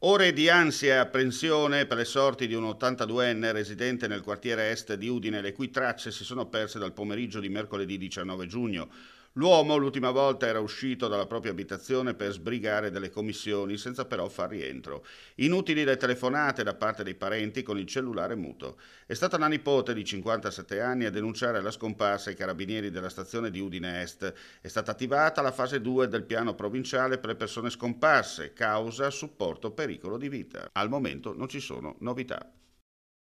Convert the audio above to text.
Ore di ansia e apprensione per le sorti di un 82enne residente nel quartiere est di Udine, le cui tracce si sono perse dal pomeriggio di mercoledì 19 giugno. L'uomo l'ultima volta era uscito dalla propria abitazione per sbrigare delle commissioni senza però far rientro. Inutili le telefonate da parte dei parenti con il cellulare muto. È stata la nipote di 57 anni a denunciare la scomparsa ai carabinieri della stazione di Udine Est. È stata attivata la fase 2 del piano provinciale per le persone scomparse, causa, supporto, pericolo di vita. Al momento non ci sono novità.